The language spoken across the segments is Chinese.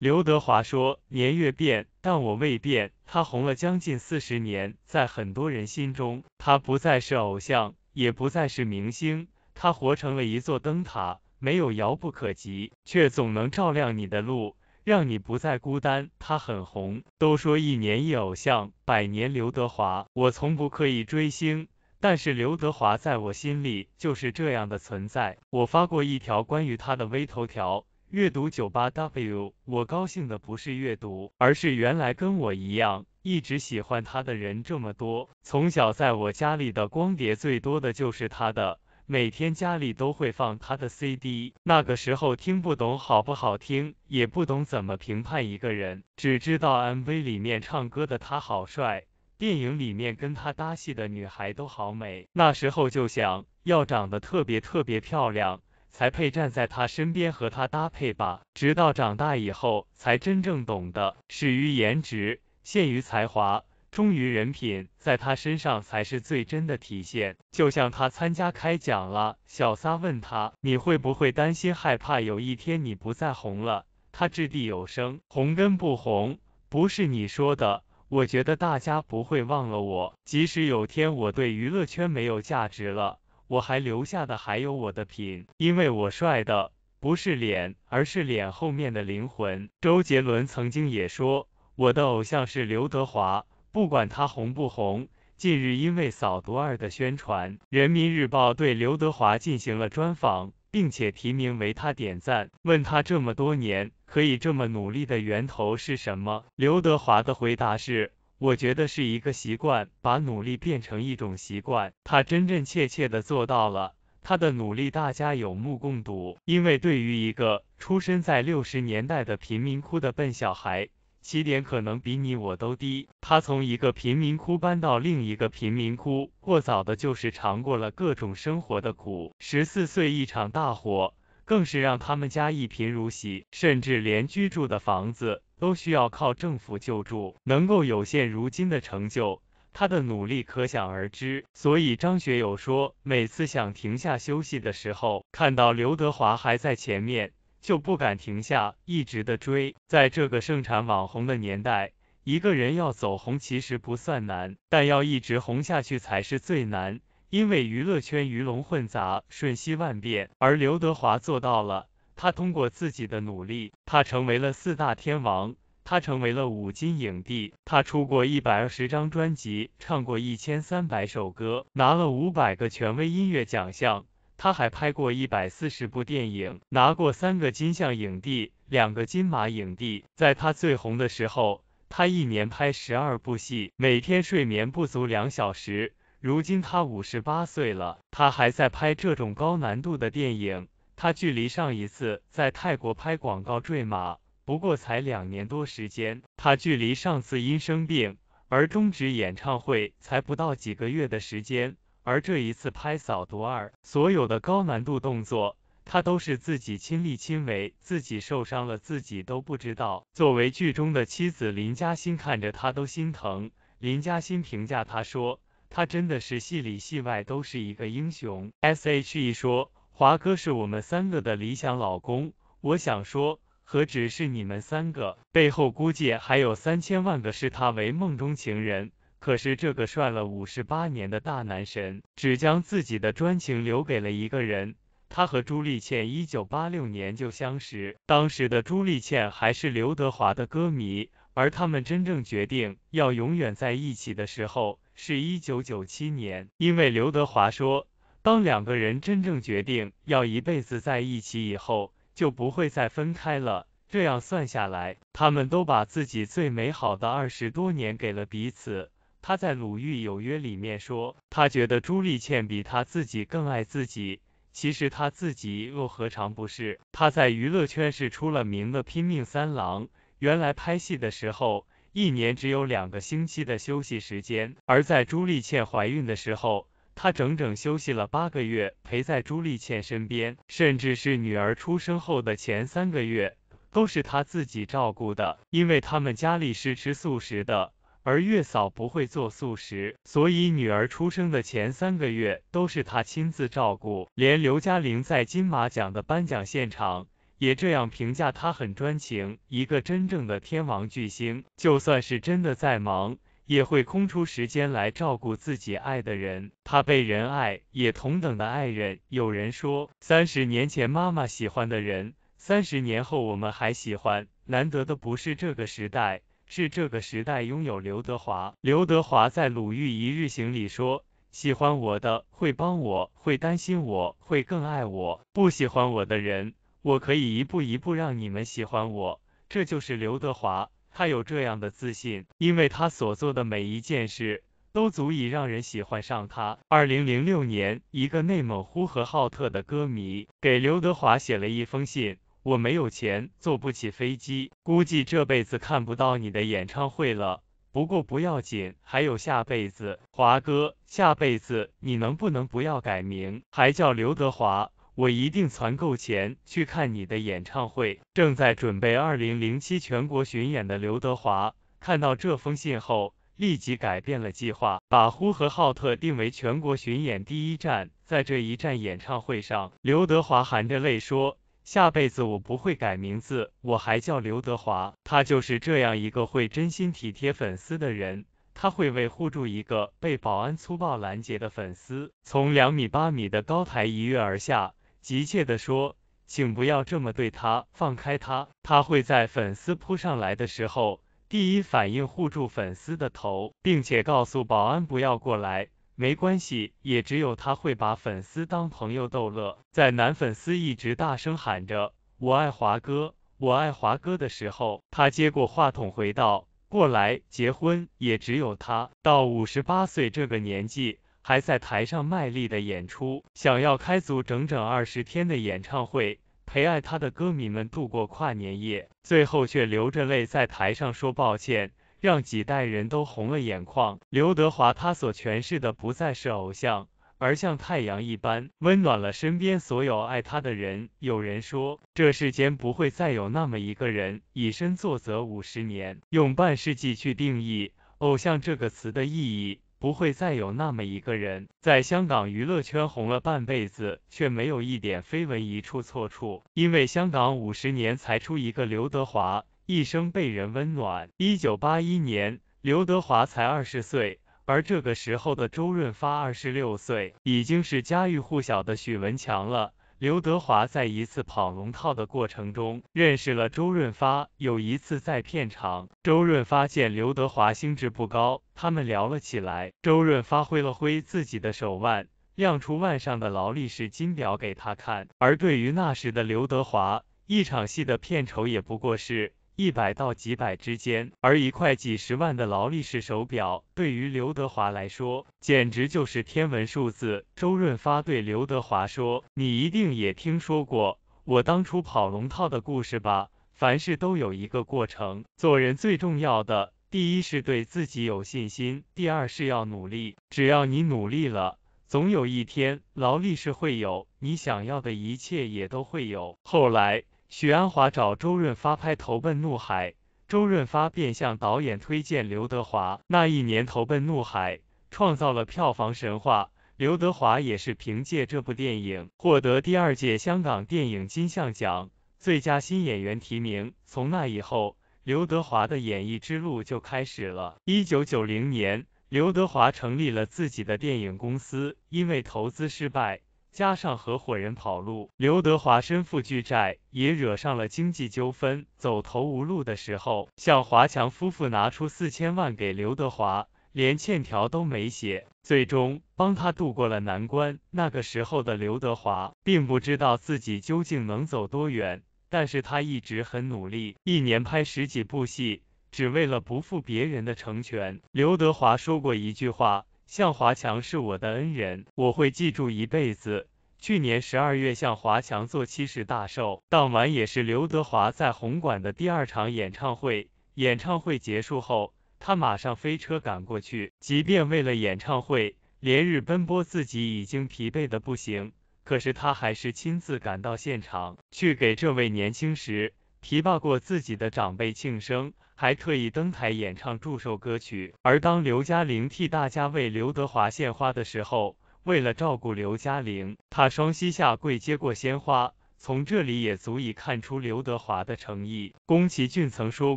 刘德华说，年月变，但我未变。他红了将近四十年，在很多人心中，他不再是偶像，也不再是明星，他活成了一座灯塔，没有遥不可及，却总能照亮你的路，让你不再孤单。他很红，都说一年一偶像，百年刘德华。我从不刻意追星，但是刘德华在我心里就是这样的存在。我发过一条关于他的微头条。阅读九八 w，我高兴的不是阅读，而是原来跟我一样一直喜欢他的人这么多。从小在我家里的光碟最多的就是他的，每天家里都会放他的 CD。那个时候听不懂好不好听，也不懂怎么评判一个人，只知道 MV 里面唱歌的他好帅，电影里面跟他搭戏的女孩都好美。那时候就想要长得特别特别漂亮。才配站在他身边和他搭配吧。直到长大以后，才真正懂得，始于颜值，陷于才华，忠于人品，在他身上才是最真的体现。就像他参加开讲了，小撒问他，你会不会担心害怕有一天你不再红了？他掷地有声，红跟不红，不是你说的。我觉得大家不会忘了我，即使有天我对娱乐圈没有价值了。我还留下的还有我的品，因为我帅的不是脸，而是脸后面的灵魂。周杰伦曾经也说，我的偶像是刘德华，不管他红不红。近日因为《扫毒二》的宣传，《人民日报》对刘德华进行了专访，并且提名为他点赞，问他这么多年可以这么努力的源头是什么。刘德华的回答是。我觉得是一个习惯，把努力变成一种习惯。他真真切切的做到了，他的努力大家有目共睹。因为对于一个出生在六十年代的贫民窟的笨小孩，起点可能比你我都低。他从一个贫民窟搬到另一个贫民窟，过早的就是尝过了各种生活的苦。十四岁一场大火，更是让他们家一贫如洗，甚至连居住的房子。都需要靠政府救助，能够有现如今的成就，他的努力可想而知。所以张学友说，每次想停下休息的时候，看到刘德华还在前面，就不敢停下，一直的追。在这个盛产网红的年代，一个人要走红其实不算难，但要一直红下去才是最难，因为娱乐圈鱼龙混杂，瞬息万变，而刘德华做到了。他通过自己的努力，他成为了四大天王，他成为了五金影帝，他出过一百二十张专辑，唱过一千三百首歌，拿了五百个权威音乐奖项，他还拍过一百四十部电影，拿过三个金像影帝，两个金马影帝。在他最红的时候，他一年拍十二部戏，每天睡眠不足两小时。如今他五十八岁了，他还在拍这种高难度的电影。他距离上一次在泰国拍广告坠马，不过才两年多时间；他距离上次因生病而终止演唱会才不到几个月的时间。而这一次拍《扫毒二》，所有的高难度动作，他都是自己亲力亲为，自己受伤了自己都不知道。作为剧中的妻子，林嘉欣看着他都心疼。林嘉欣评价他说，他真的是戏里戏外都是一个英雄。S.H.E 说。华哥是我们三个的理想老公，我想说，何止是你们三个，背后估计还有三千万个视他为梦中情人。可是这个帅了五十八年的大男神，只将自己的专情留给了一个人。他和朱丽倩一九八六年就相识，当时的朱丽倩还是刘德华的歌迷，而他们真正决定要永远在一起的时候是一九九七年，因为刘德华说。当两个人真正决定要一辈子在一起以后，就不会再分开了。这样算下来，他们都把自己最美好的二十多年给了彼此。他在《鲁豫有约》里面说，他觉得朱丽倩比他自己更爱自己。其实他自己又何尝不是？他在娱乐圈是出了名的拼命三郎。原来拍戏的时候，一年只有两个星期的休息时间。而在朱丽倩怀孕的时候，他整整休息了八个月，陪在朱丽倩身边，甚至是女儿出生后的前三个月，都是他自己照顾的。因为他们家里是吃素食的，而月嫂不会做素食，所以女儿出生的前三个月都是他亲自照顾。连刘嘉玲在金马奖的颁奖现场也这样评价他，很专情，一个真正的天王巨星，就算是真的再忙。也会空出时间来照顾自己爱的人，他被人爱，也同等的爱人。有人说，三十年前妈妈喜欢的人，三十年后我们还喜欢。难得的不是这个时代，是这个时代拥有刘德华。刘德华在《鲁豫一日行》里说，喜欢我的会帮我，会担心我，会更爱我。不喜欢我的人，我可以一步一步让你们喜欢我。这就是刘德华。他有这样的自信，因为他所做的每一件事都足以让人喜欢上他。二零零六年，一个内蒙呼和浩特的歌迷给刘德华写了一封信：我没有钱，坐不起飞机，估计这辈子看不到你的演唱会了。不过不要紧，还有下辈子。华哥，下辈子你能不能不要改名，还叫刘德华？我一定攒够钱去看你的演唱会。正在准备2007全国巡演的刘德华，看到这封信后，立即改变了计划，把呼和浩特定为全国巡演第一站。在这一站演唱会上，刘德华含着泪说：“下辈子我不会改名字，我还叫刘德华。”他就是这样一个会真心体贴粉丝的人。他会为护住一个被保安粗暴拦截的粉丝，从两米八米的高台一跃而下。急切的说，请不要这么对他，放开他，他会在粉丝扑上来的时候，第一反应护住粉丝的头，并且告诉保安不要过来，没关系，也只有他会把粉丝当朋友逗乐。在男粉丝一直大声喊着我爱华哥，我爱华哥的时候，他接过话筒回道，过来结婚也只有他，到五十八岁这个年纪。还在台上卖力的演出，想要开足整整二十天的演唱会，陪爱他的歌迷们度过跨年夜，最后却流着泪在台上说抱歉，让几代人都红了眼眶。刘德华他所诠释的不再是偶像，而像太阳一般，温暖了身边所有爱他的人。有人说，这世间不会再有那么一个人，以身作则五十年，用半世纪去定义偶像这个词的意义。不会再有那么一个人，在香港娱乐圈红了半辈子，却没有一点绯闻一处错处。因为香港五十年才出一个刘德华，一生被人温暖。一九八一年，刘德华才二十岁，而这个时候的周润发二十六岁，已经是家喻户晓的许文强了。刘德华在一次跑龙套的过程中认识了周润发。有一次在片场，周润发见刘德华兴致不高，他们聊了起来。周润发挥了挥自己的手腕，亮出腕上的劳力士金表给他看。而对于那时的刘德华，一场戏的片酬也不过是。一百到几百之间，而一块几十万的劳力士手表，对于刘德华来说，简直就是天文数字。周润发对刘德华说：“你一定也听说过我当初跑龙套的故事吧？凡事都有一个过程，做人最重要的第一是对自己有信心，第二是要努力。只要你努力了，总有一天劳力士会有，你想要的一切也都会有。”后来。许鞍华找周润发拍《投奔怒海》，周润发便向导演推荐刘德华。那一年投奔怒海，创造了票房神话。刘德华也是凭借这部电影获得第二届香港电影金像奖最佳新演员提名。从那以后，刘德华的演艺之路就开始了。一九九零年，刘德华成立了自己的电影公司，因为投资失败。加上合伙人跑路，刘德华身负巨债，也惹上了经济纠纷，走投无路的时候，向华强夫妇拿出四千万给刘德华，连欠条都没写，最终帮他渡过了难关。那个时候的刘德华并不知道自己究竟能走多远，但是他一直很努力，一年拍十几部戏，只为了不负别人的成全。刘德华说过一句话。向华强是我的恩人，我会记住一辈子。去年十二月，向华强做七十大寿，当晚也是刘德华在红馆的第二场演唱会。演唱会结束后，他马上飞车赶过去，即便为了演唱会连日奔波，自己已经疲惫的不行，可是他还是亲自赶到现场，去给这位年轻时提拔过自己的长辈庆生。还特意登台演唱祝寿歌曲。而当刘嘉玲替大家为刘德华献花的时候，为了照顾刘嘉玲，他双膝下跪接过鲜花。从这里也足以看出刘德华的诚意。宫崎骏曾说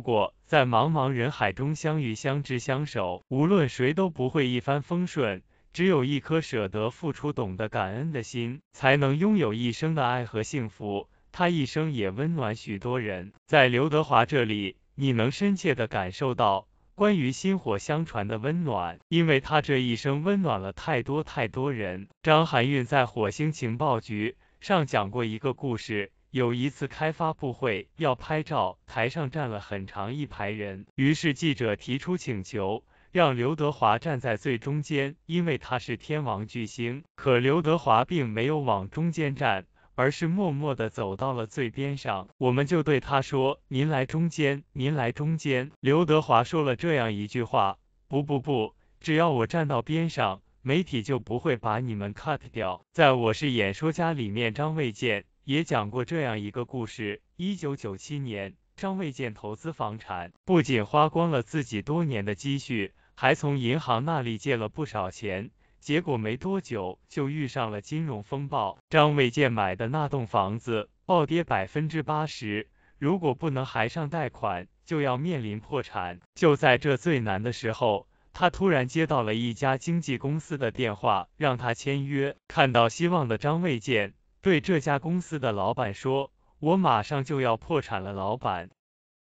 过，在茫茫人海中相遇、相知、相守，无论谁都不会一帆风顺。只有一颗舍得付出、懂得感恩的心，才能拥有一生的爱和幸福。他一生也温暖许多人。在刘德华这里。你能深切的感受到关于薪火相传的温暖，因为他这一生温暖了太多太多人。张含韵在火星情报局上讲过一个故事，有一次开发布会要拍照，台上站了很长一排人，于是记者提出请求，让刘德华站在最中间，因为他是天王巨星。可刘德华并没有往中间站。而是默默地走到了最边上，我们就对他说：“您来中间，您来中间。”刘德华说了这样一句话：“不不不，只要我站到边上，媒体就不会把你们 cut 掉。”在《我是演说家》里面，张卫健也讲过这样一个故事：一九九七年，张卫健投资房产，不仅花光了自己多年的积蓄，还从银行那里借了不少钱。结果没多久就遇上了金融风暴，张卫健买的那栋房子暴跌百分之八十，如果不能还上贷款，就要面临破产。就在这最难的时候，他突然接到了一家经纪公司的电话，让他签约。看到希望的张卫健对这家公司的老板说：“我马上就要破产了，老板，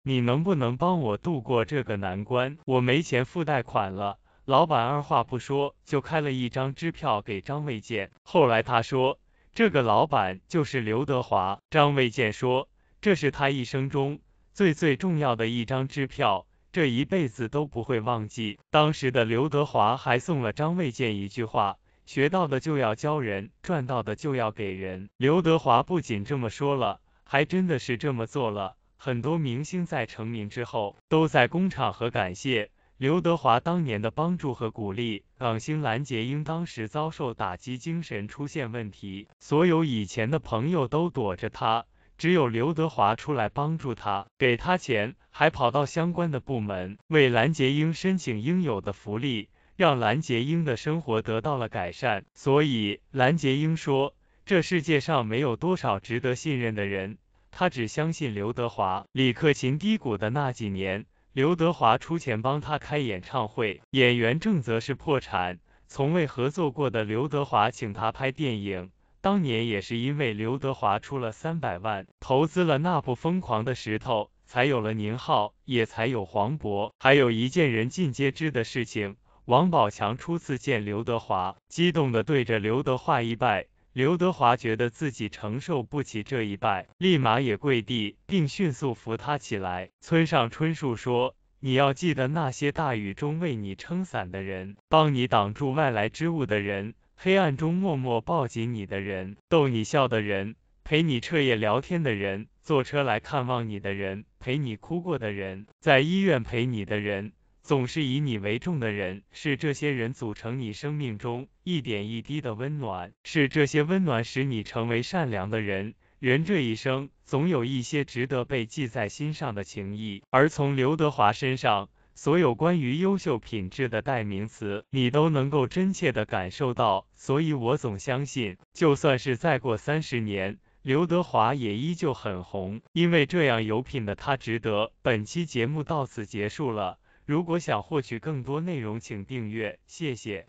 你能不能帮我度过这个难关？我没钱付贷款了。”老板二话不说就开了一张支票给张卫健。后来他说，这个老板就是刘德华。张卫健说，这是他一生中最最重要的一张支票，这一辈子都不会忘记。当时的刘德华还送了张卫健一句话：学到的就要教人，赚到的就要给人。刘德华不仅这么说了，还真的是这么做了。很多明星在成名之后都在公厂和感谢。刘德华当年的帮助和鼓励，港星蓝洁瑛当时遭受打击，精神出现问题，所有以前的朋友都躲着他，只有刘德华出来帮助他，给他钱，还跑到相关的部门为蓝洁瑛申请应有的福利，让蓝洁瑛的生活得到了改善。所以蓝洁瑛说，这世界上没有多少值得信任的人，她只相信刘德华、李克勤。低谷的那几年。刘德华出钱帮他开演唱会，演员郑则是破产，从未合作过的刘德华请他拍电影，当年也是因为刘德华出了三百万，投资了那部疯狂的《石头》，才有了宁浩，也才有黄渤。还有一件人尽皆知的事情，王宝强初次见刘德华，激动的对着刘德华一拜。刘德华觉得自己承受不起这一拜，立马也跪地，并迅速扶他起来。村上春树说：“你要记得那些大雨中为你撑伞的人，帮你挡住外来之物的人，黑暗中默默抱紧你的人，逗你笑的人，陪你彻夜聊天的人，坐车来看望你的人，陪你哭过的人，在医院陪你的人。”总是以你为重的人，是这些人组成你生命中一点一滴的温暖，是这些温暖使你成为善良的人。人这一生，总有一些值得被记在心上的情谊。而从刘德华身上，所有关于优秀品质的代名词，你都能够真切的感受到。所以，我总相信，就算是再过三十年，刘德华也依旧很红，因为这样有品的他值得。本期节目到此结束了。如果想获取更多内容，请订阅，谢谢。